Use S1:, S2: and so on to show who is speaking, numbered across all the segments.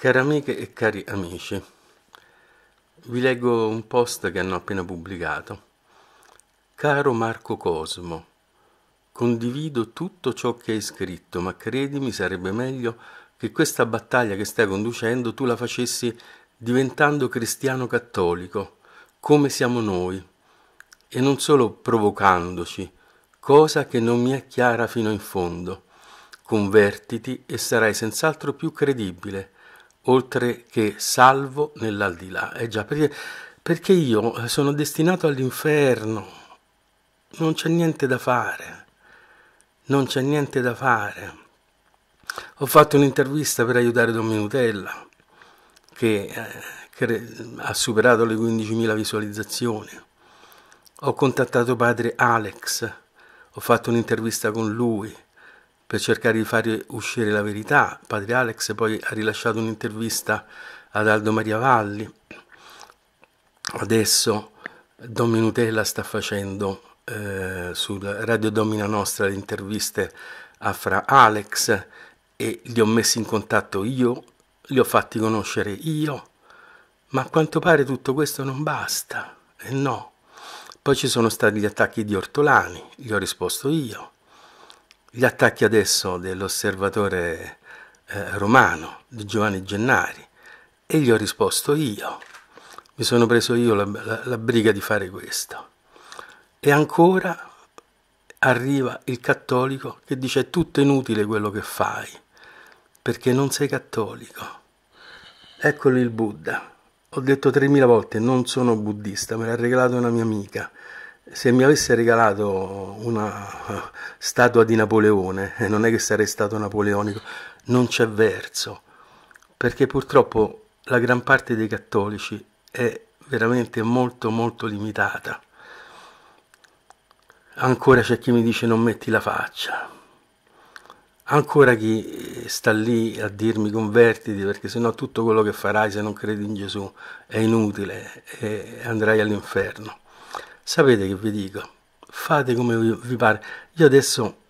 S1: Cari amiche e cari amici, vi leggo un post che hanno appena pubblicato. Caro Marco Cosmo, condivido tutto ciò che hai scritto, ma credimi sarebbe meglio che questa battaglia che stai conducendo tu la facessi diventando cristiano cattolico, come siamo noi, e non solo provocandoci, cosa che non mi è chiara fino in fondo. Convertiti e sarai senz'altro più credibile oltre che salvo nell'aldilà. È eh già, perché, perché io sono destinato all'inferno, non c'è niente da fare, non c'è niente da fare. Ho fatto un'intervista per aiutare Don Minutella, che, eh, che ha superato le 15.000 visualizzazioni. Ho contattato padre Alex, ho fatto un'intervista con lui per cercare di fare uscire la verità. Padre Alex poi ha rilasciato un'intervista ad Aldo Maria Valli. Adesso Don Minutella sta facendo eh, su Radio Domina Nostra le interviste a Fra Alex e li ho messi in contatto io, li ho fatti conoscere io, ma a quanto pare tutto questo non basta. E eh no. Poi ci sono stati gli attacchi di Ortolani, gli ho risposto io. Gli attacchi adesso dell'osservatore eh, romano di Giovanni Gennari e gli ho risposto io. Mi sono preso io la, la, la briga di fare questo. E ancora arriva il cattolico che dice è tutto inutile quello che fai, perché non sei cattolico. Eccolo il Buddha. Ho detto 3.000 volte non sono buddista, me l'ha regalato una mia amica se mi avesse regalato una statua di Napoleone, e non è che sarei stato napoleonico, non c'è verso, perché purtroppo la gran parte dei cattolici è veramente molto molto limitata. Ancora c'è chi mi dice non metti la faccia, ancora chi sta lì a dirmi convertiti perché sennò tutto quello che farai se non credi in Gesù è inutile e andrai all'inferno sapete che vi dico, fate come vi pare. Io adesso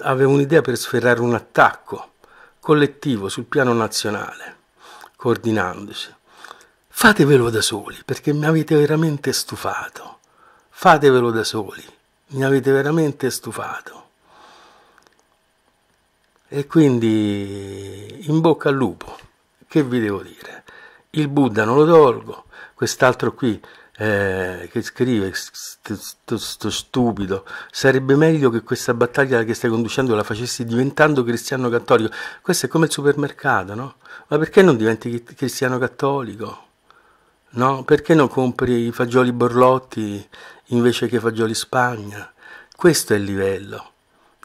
S1: avevo un'idea per sferrare un attacco collettivo sul piano nazionale, coordinandoci. Fatevelo da soli, perché mi avete veramente stufato. Fatevelo da soli, mi avete veramente stufato. E quindi in bocca al lupo, che vi devo dire? Il Buddha non lo tolgo, quest'altro qui eh, che scrive questo stupido sarebbe meglio che questa battaglia che stai conducendo la facessi diventando cristiano cattolico questo è come il supermercato no? ma perché non diventi cristiano cattolico? no? perché non compri i fagioli borlotti invece che i fagioli spagna? questo è il livello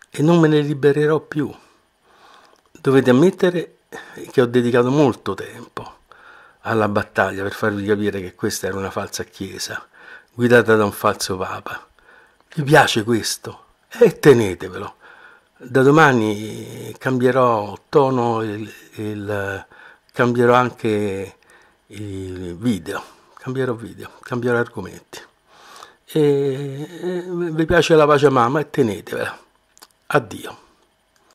S1: e non me ne libererò più dovete ammettere che ho dedicato molto tempo alla battaglia per farvi capire che questa era una falsa chiesa, guidata da un falso papa. Vi piace questo? E tenetevelo. Da domani cambierò tono, il, il, cambierò anche il video, cambierò video, cambierò argomenti. E, e vi piace la pace mamma e tenetevela. Addio.